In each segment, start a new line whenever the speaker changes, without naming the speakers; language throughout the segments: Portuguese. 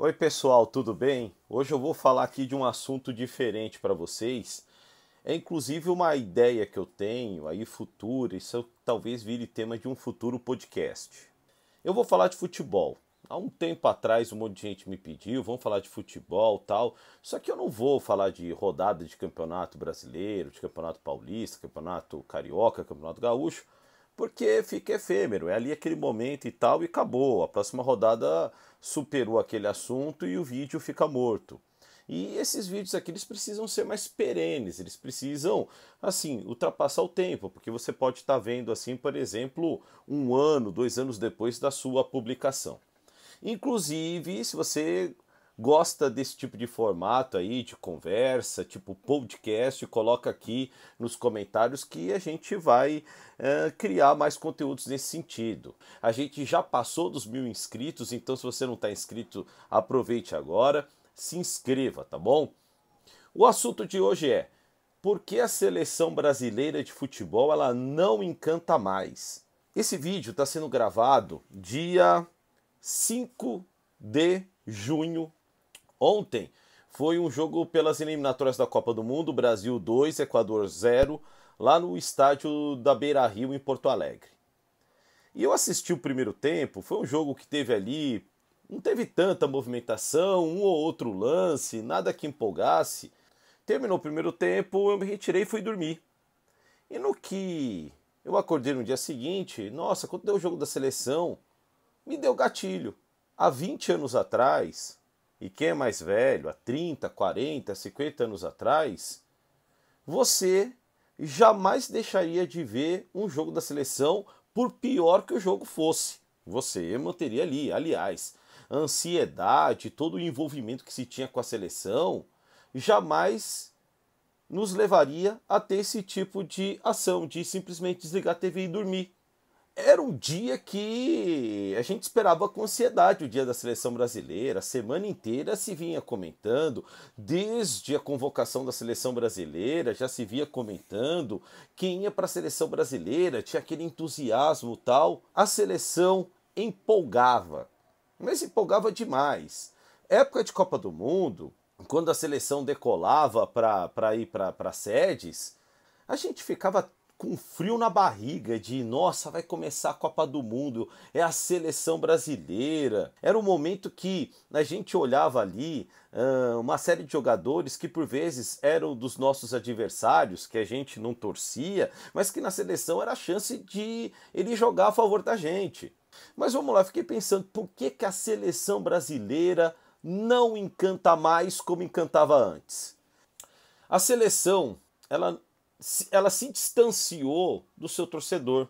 Oi, pessoal, tudo bem? Hoje eu vou falar aqui de um assunto diferente para vocês. É inclusive uma ideia que eu tenho aí futura, isso talvez vire tema de um futuro podcast. Eu vou falar de futebol. Há um tempo atrás um monte de gente me pediu, vamos falar de futebol, tal. Só que eu não vou falar de rodada de campeonato brasileiro, de campeonato paulista, campeonato carioca, campeonato gaúcho porque fica efêmero, é ali aquele momento e tal, e acabou. A próxima rodada superou aquele assunto e o vídeo fica morto. E esses vídeos aqui eles precisam ser mais perenes, eles precisam assim ultrapassar o tempo, porque você pode estar tá vendo assim, por exemplo, um ano, dois anos depois da sua publicação. Inclusive, se você gosta desse tipo de formato aí, de conversa, tipo podcast, coloca aqui nos comentários que a gente vai é, criar mais conteúdos nesse sentido. A gente já passou dos mil inscritos, então se você não está inscrito, aproveite agora, se inscreva, tá bom? O assunto de hoje é por que a seleção brasileira de futebol ela não encanta mais? Esse vídeo está sendo gravado dia 5 de junho ontem foi um jogo pelas eliminatórias da Copa do Mundo, Brasil 2, Equador 0, lá no estádio da Beira Rio, em Porto Alegre. E eu assisti o primeiro tempo, foi um jogo que teve ali, não teve tanta movimentação, um ou outro lance, nada que empolgasse. Terminou o primeiro tempo, eu me retirei e fui dormir. E no que eu acordei no dia seguinte, nossa, quando deu o jogo da seleção, me deu gatilho. Há 20 anos atrás, e quem é mais velho, há 30, 40, 50 anos atrás, você jamais deixaria de ver um jogo da seleção por pior que o jogo fosse. Você manteria ali. Aliás, a ansiedade, todo o envolvimento que se tinha com a seleção, jamais nos levaria a ter esse tipo de ação de simplesmente desligar a TV e dormir era um dia que a gente esperava com ansiedade o dia da seleção brasileira, a semana inteira se vinha comentando, desde a convocação da seleção brasileira já se via comentando quem ia para a seleção brasileira, tinha aquele entusiasmo tal. A seleção empolgava, mas empolgava demais. Época de Copa do Mundo, quando a seleção decolava para ir para sedes, a gente ficava com frio na barriga de nossa, vai começar a Copa do Mundo, é a seleção brasileira. Era um momento que a gente olhava ali uh, uma série de jogadores que por vezes eram dos nossos adversários, que a gente não torcia, mas que na seleção era a chance de ele jogar a favor da gente. Mas vamos lá, fiquei pensando por que, que a seleção brasileira não encanta mais como encantava antes. A seleção, ela ela se distanciou do seu torcedor.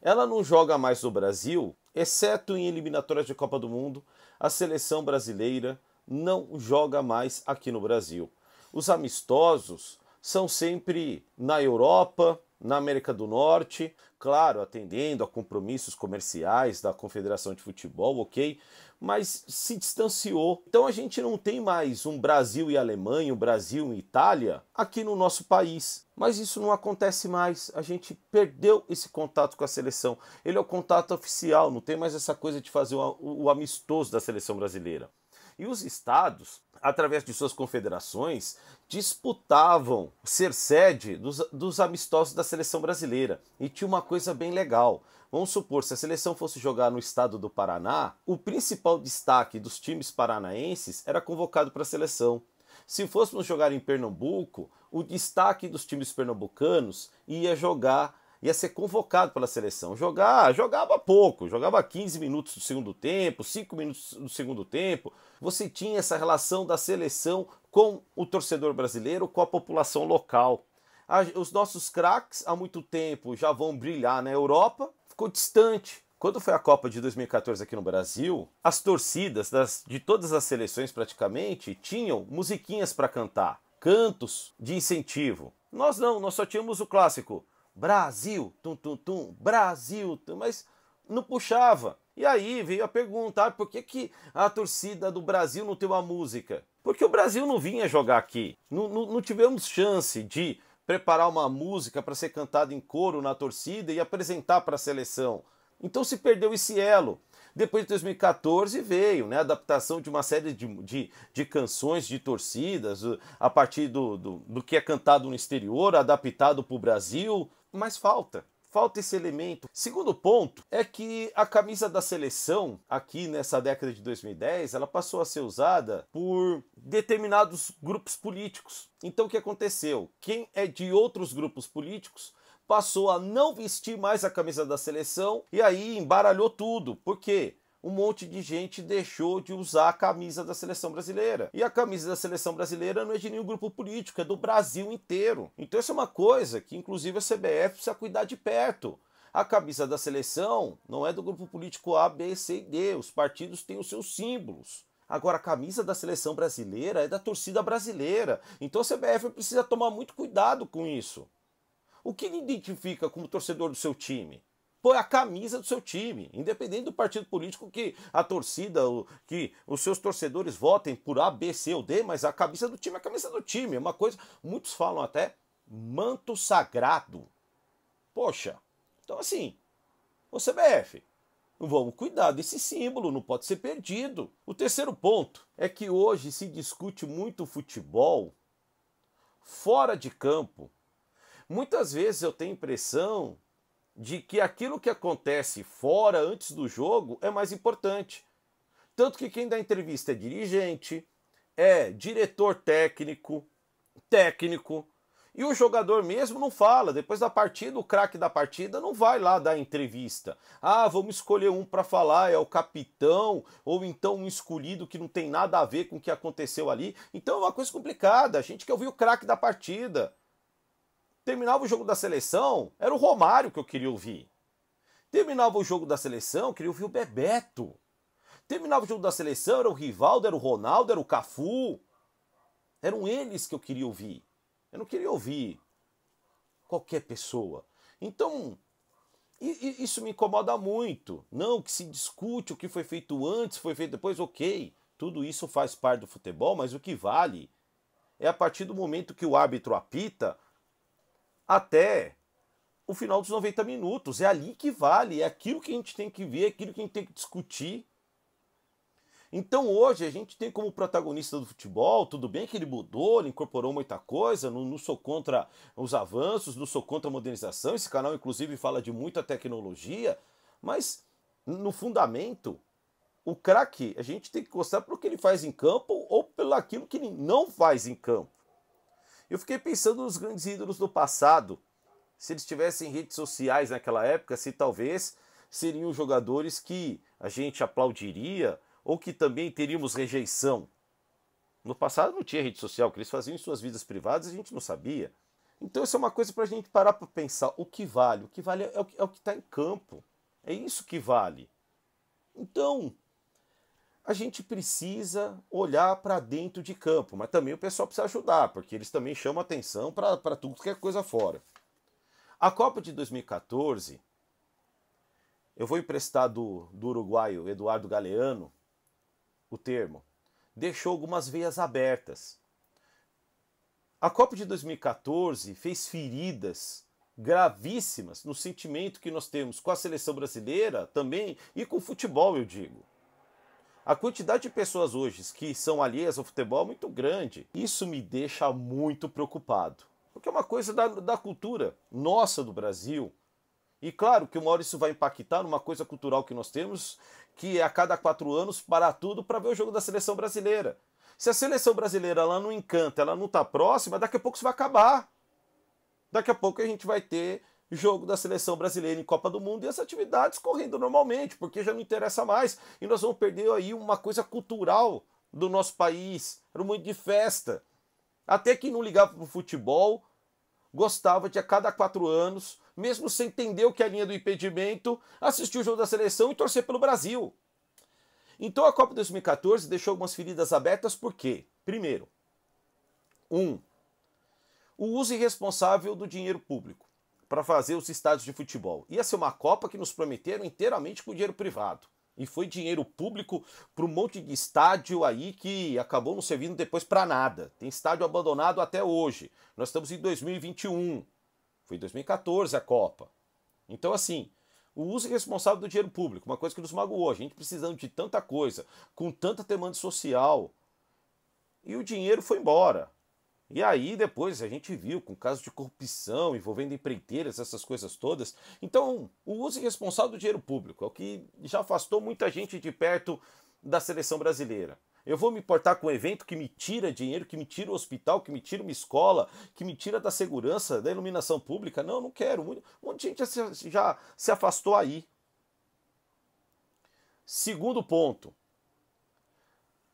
Ela não joga mais no Brasil, exceto em eliminatórias de Copa do Mundo. A seleção brasileira não joga mais aqui no Brasil. Os amistosos são sempre na Europa, na América do Norte, claro, atendendo a compromissos comerciais da Confederação de Futebol, ok, mas se distanciou. Então a gente não tem mais um Brasil e Alemanha, um Brasil e Itália aqui no nosso país. Mas isso não acontece mais. A gente perdeu esse contato com a seleção. Ele é o contato oficial, não tem mais essa coisa de fazer o amistoso da seleção brasileira. E os estados através de suas confederações, disputavam ser sede dos, dos amistosos da seleção brasileira. E tinha uma coisa bem legal. Vamos supor, se a seleção fosse jogar no estado do Paraná, o principal destaque dos times paranaenses era convocado para a seleção. Se fôssemos jogar em Pernambuco, o destaque dos times pernambucanos ia jogar ia ser convocado pela seleção. Jogar, jogava pouco, jogava 15 minutos do segundo tempo, 5 minutos do segundo tempo. Você tinha essa relação da seleção com o torcedor brasileiro, com a população local. Os nossos craques há muito tempo já vão brilhar na Europa, ficou distante. Quando foi a Copa de 2014 aqui no Brasil, as torcidas das, de todas as seleções praticamente tinham musiquinhas para cantar, cantos de incentivo. Nós não, nós só tínhamos o clássico Brasil, tum tum tum, Brasil, tum, mas não puxava. E aí veio a perguntar ah, por que, que a torcida do Brasil não tem uma música? Porque o Brasil não vinha jogar aqui. Não, não, não tivemos chance de preparar uma música para ser cantada em coro na torcida e apresentar para a seleção. Então se perdeu esse elo. Depois de 2014 veio né, a adaptação de uma série de, de, de canções de torcidas, a partir do, do, do que é cantado no exterior, adaptado para o Brasil, mas falta falta esse elemento. Segundo ponto é que a camisa da seleção, aqui nessa década de 2010, ela passou a ser usada por determinados grupos políticos. Então o que aconteceu? Quem é de outros grupos políticos passou a não vestir mais a camisa da seleção e aí embaralhou tudo. Por quê? um monte de gente deixou de usar a camisa da seleção brasileira. E a camisa da seleção brasileira não é de nenhum grupo político, é do Brasil inteiro. Então isso é uma coisa que inclusive a CBF precisa cuidar de perto. A camisa da seleção não é do grupo político A, B, C e D. Os partidos têm os seus símbolos. Agora, a camisa da seleção brasileira é da torcida brasileira. Então a CBF precisa tomar muito cuidado com isso. O que lhe identifica como torcedor do seu time? Põe a camisa do seu time, independente do partido político que a torcida, que os seus torcedores votem por A, B, C ou D, mas a camisa do time é a camisa do time. É uma coisa, muitos falam até manto sagrado. Poxa, então assim, o CBF, Vamos cuidar desse símbolo, não pode ser perdido. O terceiro ponto é que hoje se discute muito futebol fora de campo Muitas vezes eu tenho a impressão de que aquilo que acontece fora, antes do jogo, é mais importante. Tanto que quem dá entrevista é dirigente, é diretor técnico, técnico. E o jogador mesmo não fala. Depois da partida, o craque da partida não vai lá dar entrevista. Ah, vamos escolher um para falar, é o capitão, ou então um escolhido que não tem nada a ver com o que aconteceu ali. Então é uma coisa complicada. A gente quer ouvir o craque da partida. Terminava o jogo da seleção, era o Romário que eu queria ouvir. Terminava o jogo da seleção, eu queria ouvir o Bebeto. Terminava o jogo da seleção, era o Rivaldo, era o Ronaldo, era o Cafu. Eram eles que eu queria ouvir. Eu não queria ouvir qualquer pessoa. Então, isso me incomoda muito. Não que se discute o que foi feito antes, foi feito depois, ok. Tudo isso faz parte do futebol, mas o que vale é a partir do momento que o árbitro apita, até o final dos 90 minutos. É ali que vale, é aquilo que a gente tem que ver, é aquilo que a gente tem que discutir. Então hoje a gente tem como protagonista do futebol, tudo bem que ele mudou, ele incorporou muita coisa, não, não sou contra os avanços, não sou contra a modernização, esse canal inclusive fala de muita tecnologia, mas no fundamento, o craque a gente tem que gostar pelo que ele faz em campo ou pelo aquilo que ele não faz em campo. Eu fiquei pensando nos grandes ídolos do passado. Se eles tivessem redes sociais naquela época, se talvez seriam jogadores que a gente aplaudiria ou que também teríamos rejeição. No passado não tinha rede social, o que eles faziam em suas vidas privadas a gente não sabia. Então isso é uma coisa para a gente parar para pensar. O que vale? O que vale é o que é está em campo. É isso que vale. Então, a gente precisa olhar para dentro de campo, mas também o pessoal precisa ajudar, porque eles também chamam atenção para tudo que é coisa fora. A Copa de 2014, eu vou emprestar do, do uruguaio Eduardo Galeano o termo, deixou algumas veias abertas. A Copa de 2014 fez feridas gravíssimas no sentimento que nós temos com a seleção brasileira também e com o futebol, eu digo. A quantidade de pessoas hoje que são alheias ao futebol é muito grande. Isso me deixa muito preocupado. Porque é uma coisa da, da cultura nossa do Brasil. E claro que uma hora isso vai impactar numa coisa cultural que nós temos, que é a cada quatro anos parar tudo para ver o jogo da seleção brasileira. Se a seleção brasileira ela não encanta, ela não está próxima, daqui a pouco isso vai acabar. Daqui a pouco a gente vai ter jogo da seleção brasileira em Copa do Mundo e as atividades correndo normalmente, porque já não interessa mais. E nós vamos perder aí uma coisa cultural do nosso país. Era muito de festa. Até quem não ligava para o futebol gostava de a cada quatro anos, mesmo sem entender o que é a linha do impedimento, assistir o jogo da seleção e torcer pelo Brasil. Então a Copa 2014 deixou algumas feridas abertas por quê? Primeiro, um, o uso irresponsável do dinheiro público para fazer os estádios de futebol. Ia ser uma Copa que nos prometeram inteiramente com dinheiro privado. E foi dinheiro público para um monte de estádio aí que acabou não servindo depois para nada. Tem estádio abandonado até hoje. Nós estamos em 2021. Foi 2014 a Copa. Então, assim, o uso irresponsável do dinheiro público, uma coisa que nos magoou. A gente precisando de tanta coisa, com tanta demanda social. E o dinheiro foi embora. E aí depois a gente viu com casos de corrupção envolvendo empreiteiras, essas coisas todas. Então, o uso irresponsável do dinheiro público é o que já afastou muita gente de perto da seleção brasileira. Eu vou me importar com um evento que me tira dinheiro, que me tira o hospital, que me tira uma escola, que me tira da segurança, da iluminação pública? Não, não quero. Um monte de gente já se afastou aí. Segundo ponto,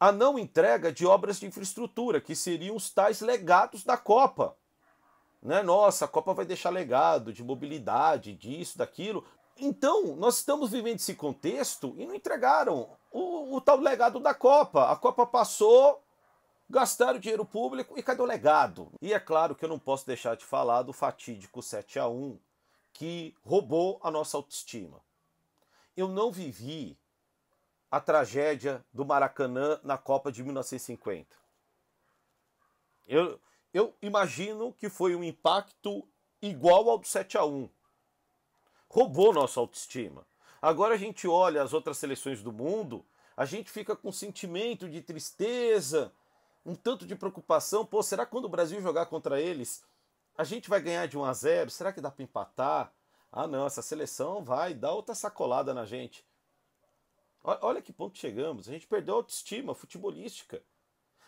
a não entrega de obras de infraestrutura, que seriam os tais legados da Copa. Né? Nossa, a Copa vai deixar legado de mobilidade, disso, daquilo. Então, nós estamos vivendo esse contexto e não entregaram o, o tal legado da Copa. A Copa passou, gastaram dinheiro público e cadê o legado? E é claro que eu não posso deixar de falar do fatídico 7 a 1 que roubou a nossa autoestima. Eu não vivi a tragédia do Maracanã na Copa de 1950. Eu, eu imagino que foi um impacto igual ao do 7 a 1. Roubou nossa autoestima. Agora a gente olha as outras seleções do mundo, a gente fica com um sentimento de tristeza, um tanto de preocupação, pô, será que quando o Brasil jogar contra eles, a gente vai ganhar de 1 a 0? Será que dá para empatar? Ah, não, essa seleção vai dar outra sacolada na gente. Olha que ponto chegamos. A gente perdeu a autoestima futebolística.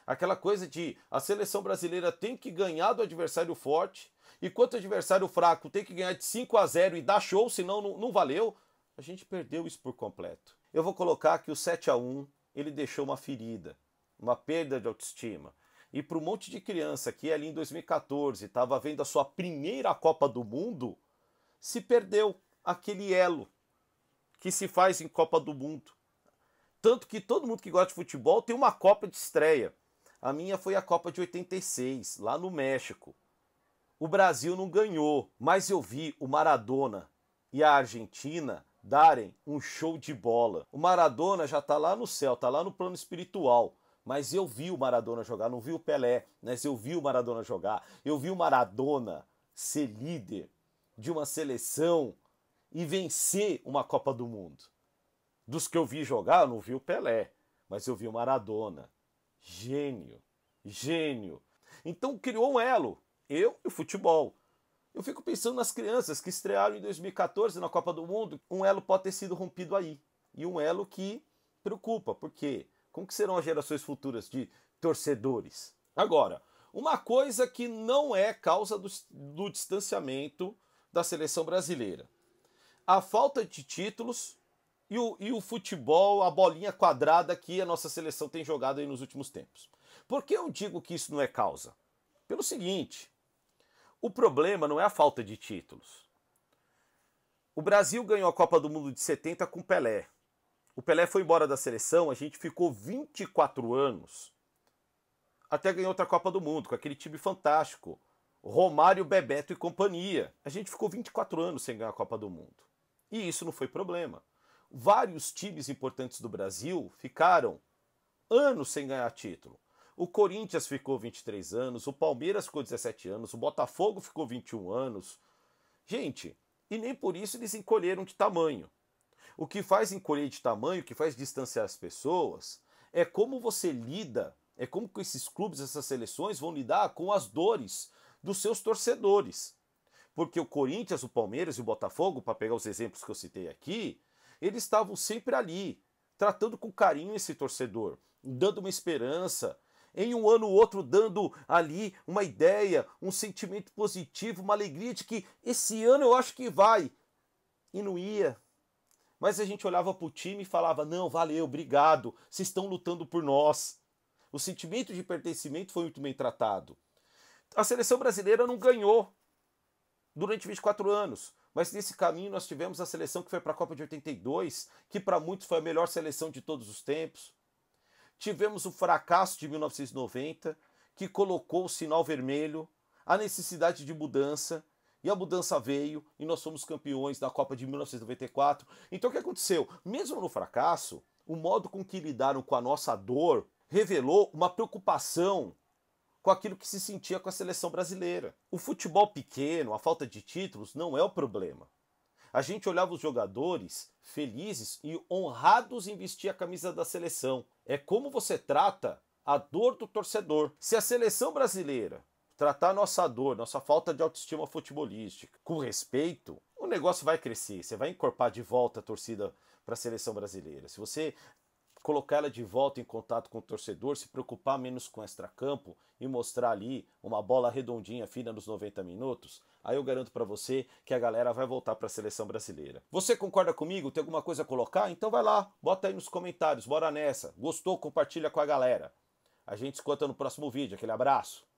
Aquela coisa de a seleção brasileira tem que ganhar do adversário forte, enquanto o adversário fraco tem que ganhar de 5 a 0 e dar show, senão não, não valeu. A gente perdeu isso por completo. Eu vou colocar que o 7 a 1 ele deixou uma ferida, uma perda de autoestima. E para um monte de criança que ali em 2014 estava vendo a sua primeira Copa do Mundo, se perdeu aquele elo que se faz em Copa do Mundo. Tanto que todo mundo que gosta de futebol tem uma Copa de estreia. A minha foi a Copa de 86, lá no México. O Brasil não ganhou, mas eu vi o Maradona e a Argentina darem um show de bola. O Maradona já tá lá no céu, tá lá no plano espiritual. Mas eu vi o Maradona jogar, não vi o Pelé, mas eu vi o Maradona jogar. Eu vi o Maradona ser líder de uma seleção e vencer uma Copa do Mundo. Dos que eu vi jogar, eu não vi o Pelé, mas eu vi o Maradona. Gênio, gênio. Então criou um elo, eu e o futebol. Eu fico pensando nas crianças que estrearam em 2014 na Copa do Mundo, um elo pode ter sido rompido aí. E um elo que preocupa, porque como que serão as gerações futuras de torcedores? Agora, uma coisa que não é causa do, do distanciamento da seleção brasileira. A falta de títulos e o, e o futebol, a bolinha quadrada que a nossa seleção tem jogado aí nos últimos tempos. Por que eu digo que isso não é causa? Pelo seguinte: o problema não é a falta de títulos. O Brasil ganhou a Copa do Mundo de 70 com Pelé. O Pelé foi embora da seleção, a gente ficou 24 anos até ganhar outra Copa do Mundo com aquele time fantástico. Romário, Bebeto e companhia. A gente ficou 24 anos sem ganhar a Copa do Mundo. E isso não foi problema. Vários times importantes do Brasil ficaram anos sem ganhar título. O Corinthians ficou 23 anos, o Palmeiras ficou 17 anos, o Botafogo ficou 21 anos. Gente, e nem por isso eles encolheram de tamanho. O que faz encolher de tamanho, o que faz distanciar as pessoas, é como você lida, é como que esses clubes, essas seleções vão lidar com as dores dos seus torcedores. Porque o Corinthians, o Palmeiras e o Botafogo, para pegar os exemplos que eu citei aqui, eles estavam sempre ali, tratando com carinho esse torcedor, dando uma esperança, em um ano ou outro dando ali uma ideia, um sentimento positivo, uma alegria de que esse ano eu acho que vai. E não ia. Mas a gente olhava para o time e falava: não, valeu, obrigado, vocês estão lutando por nós. O sentimento de pertencimento foi muito bem tratado. A seleção brasileira não ganhou durante 24 anos. Mas nesse caminho nós tivemos a seleção que foi para a Copa de 82, que para muitos foi a melhor seleção de todos os tempos. Tivemos o fracasso de 1990, que colocou o sinal vermelho, a necessidade de mudança, e a mudança veio e nós fomos campeões da Copa de 1994. Então o que aconteceu? Mesmo no fracasso, o modo com que lidaram com a nossa dor revelou uma preocupação com aquilo que se sentia com a seleção brasileira. O futebol pequeno, a falta de títulos, não é o problema. A gente olhava os jogadores felizes e honrados em vestir a camisa da seleção. É como você trata a dor do torcedor. Se a seleção brasileira tratar nossa dor, nossa falta de autoestima futebolística com respeito, o negócio vai crescer. Você vai encorpar de volta a torcida para a seleção brasileira. Se você colocar ela de volta em contato com o torcedor, se preocupar menos com extracampo e mostrar ali uma bola redondinha fina nos 90 minutos, aí eu garanto para você que a galera vai voltar para a seleção brasileira. Você concorda comigo? Tem alguma coisa a colocar? Então vai lá, bota aí nos comentários, bora nessa. Gostou? Compartilha com a galera. A gente se conta no próximo vídeo. Aquele abraço.